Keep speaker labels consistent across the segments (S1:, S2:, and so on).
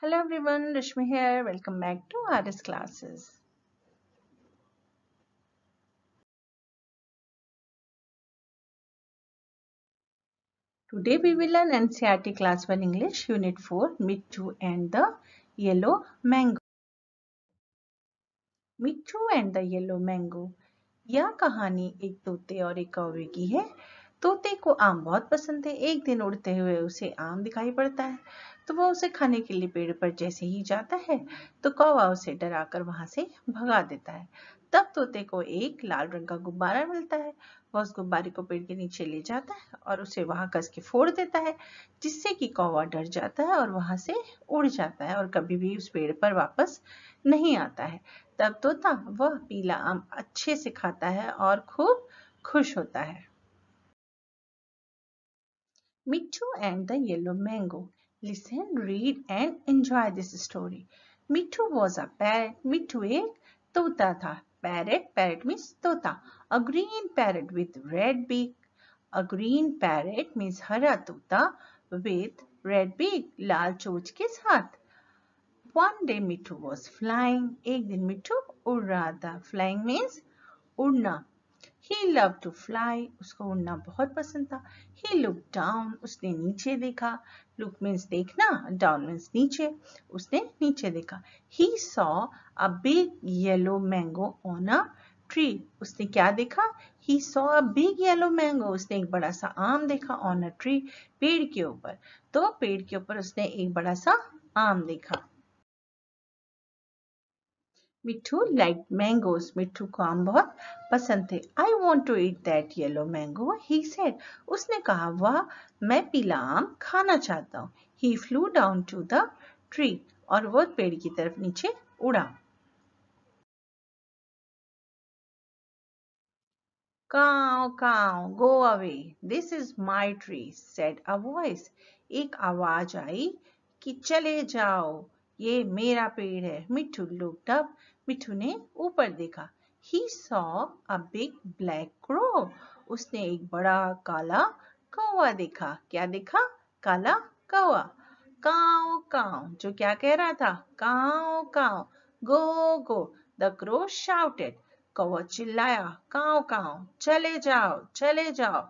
S1: Hello everyone, Rashmi here. Welcome back to RS classes. Today we will learn NCRT Class 1 English Unit 4 Michu and the Yellow Mango. Mittu and the yellow mango यह कहानी एक तोते और एक कौवे की है तोते को आम बहुत पसंद है एक दिन उड़ते हुए उसे आम दिखाई पड़ता है तो वो उसे खाने के लिए पेड़ पर जैसे ही जाता है तो कौवा उसे डराकर वहां से भगा देता है तब तोते को एक लाल रंग का गुब्बारा मिलता है वह उस गुब्बारे को पेड़ के नीचे ले जाता है और उसे वहां कस के फोड़ देता है जिससे कि कौवा डर जाता है और वहां से उड़ जाता है और कभी भी उस पेड़ पर वापस नहीं आता है तब तोता वह पीला आम अच्छे से खाता है और खूब खुश होता है Mittu and the Yellow Mango. Listen, read and enjoy this story. Mittu was a parrot. Mittu ek tota tha. Parrot, parrot means tota. A green parrot with red beak. A green parrot means hara tota with red beak, lal चोच के साथ. One day Mittu was flying. एक दिन Mittu उड़ रहा था. Flying means उड़ना. ही love to fly उसको उड़ना बहुत पसंद था ही लुक डाउन उसने नीचे देखा लुक मीन्स देखना डाउन मीन्स नीचे उसने नीचे देखा he saw a big yellow mango on a tree उसने क्या देखा he saw a big yellow mango उसने एक बड़ा सा आम देखा ऑन अ ट्री पेड़ के ऊपर तो पेड़ के ऊपर उसने एक बड़ा सा आम देखा मिठू लाइक मैंगोज मिठू को आम बहुत पसंद थे I want to eat that yellow mango he said उसने कहा वाह मैं पीला आम खाना चाहता हूँ he flew down to the tree और वो पेड़ की तरफ नीचे उड़ा caw caw go away this is my tree said a voice एक आवाज आई कि चले जाओ ये मेरा पेड़ है मिठू लुकड अप मिठू ने ऊपर देखा he saw a big black crow उसने एक बड़ा काला कौवा देखा क्या देखा काला कौवा काओ काओ जो क्या कह रहा था caw caw go go the crow shouted कौवा चिल्लाया काओ काओ चले जाओ चले जाओ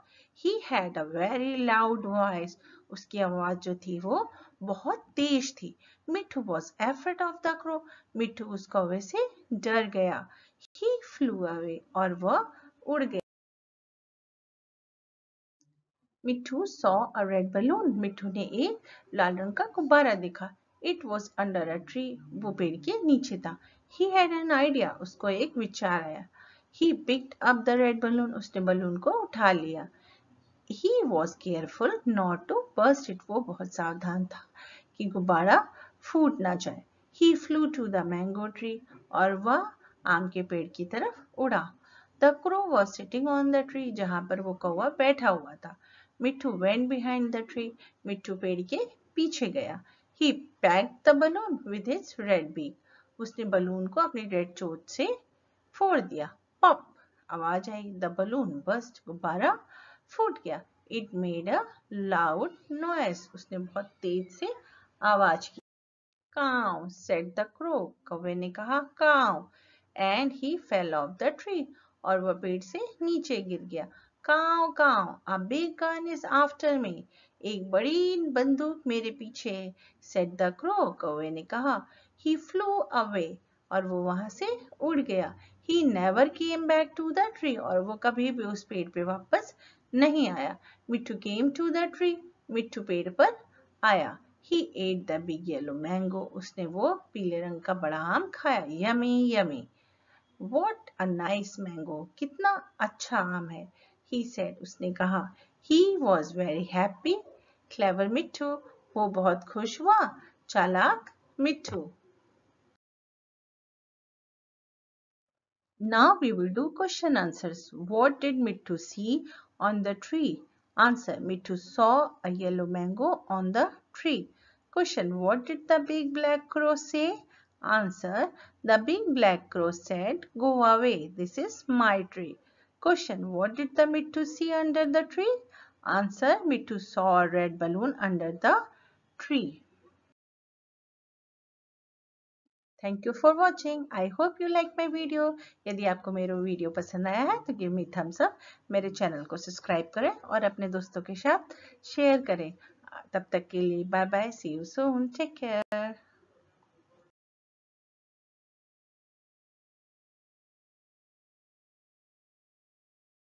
S1: he had a very loud voice उसकी आवाज जो थी वो बहुत तेज थी Mithu was afraid of the crow Mithu उस कौवे से डर गया ही फ्लू अवे और वह उड़ गया Mithu saw a red balloon Mithu ने एक लाल रंग का गुब्बारा देखा it was under a tree वो पेड़ के नीचे था ही हैड एन आइडिया उसको एक विचार आया he picked up the red balloon उसने बलून को उठा लिया he was careful not to burst it वो बहुत सावधान था कि गुब्बारा फूट ना जाए he flew to the mango tree और वह आम के पेड़ की तरफ उड़ा the crow was sitting on the tree जहां पर वो कौवा बैठा हुआ था Mittu went behind the tree Mittu पेड़ के पीछे गया ही pack the balloon with his red beak उसने बलून को अपनी रेड चोट से फोड़ दिया पॉप आवाज आई द बलून बस्ट गुब्बारा फूट गया it made a loud noise उसने बहुत तेज से आवाज की काउ सेट द क्रो कौवे ने कहा caw and he fell off the tree और वह पेड़ से नीचे गिर गया caw caw a big gun is after me एक बड़ी बंदूक मेरे पीछे सेट द क्रो कौवे ने कहा ही फ्लू अवे और वो वहां से उड़ गया he never came back to the tree और वो कभी भी उस पेड़ पे वापस नहीं आया Mittu came to the tree Mittu पेड़ पर आया he ate the big yellow mango उसने वो पीले रंग का बड़ा आम खाया yummy yummy what a nice mango कितना अच्छा आम है ही सेड उसने कहा he was very happy clever Mittu वो बहुत खुश हुआ चालाक Mittu Now we will do question answers. What did Mittu see? on the tree? Answer. Mittu saw a yellow mango on the tree. Question. What did the big black crow say? Answer. The big black crow said, go away. This is my tree. Question. What did the Mittu see under the tree? Answer. Mittu saw a red balloon under the tree. Thank you for watching I hope you like my video यदि आपको मेरा video पसंद आया है तो give me thumbs up मेरे channel को subscribe करें और अपने दोस्तों के साथ शेयर करें तब तक के लिए bye bye see you soon take care